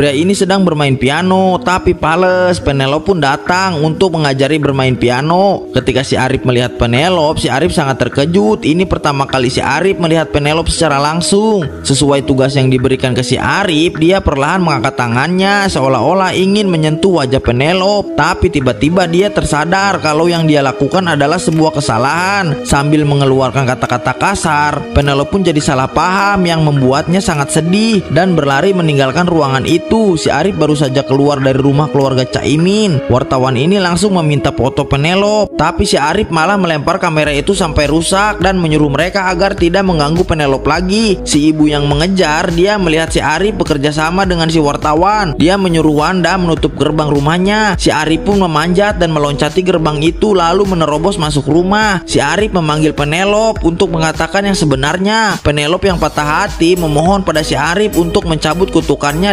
Pria ini sedang bermain piano, tapi Pales Penelope pun datang untuk mengajari bermain piano. Ketika si Arif melihat Penelope, si Arif sangat terkejut. Ini pertama kali si Arif melihat Penelope secara langsung. Sesuai tugas yang diberikan ke si Arif, dia perlahan mengangkat tangannya seolah-olah ingin menyentuh wajah Penelope, tapi tiba-tiba dia tersadar kalau yang dia lakukan adalah sebuah kesalahan. Sambil mengeluarkan kata-kata kasar, Penelope pun jadi salah paham yang membuatnya sangat sedih dan berlari meninggalkan ruangan itu itu, si Arif baru saja keluar dari rumah keluarga Caimin. Wartawan ini langsung meminta foto Penelope, tapi si Arif malah melempar kamera itu sampai rusak dan menyuruh mereka agar tidak mengganggu Penelope lagi. Si ibu yang mengejar, dia melihat si Arif bekerja sama dengan si wartawan. Dia menyuruh Wanda menutup gerbang rumahnya. Si Arif pun memanjat dan meloncati gerbang itu lalu menerobos masuk rumah. Si Arif memanggil Penelope untuk mengatakan yang sebenarnya. Penelope yang patah hati memohon pada si Arif untuk mencabut kutukannya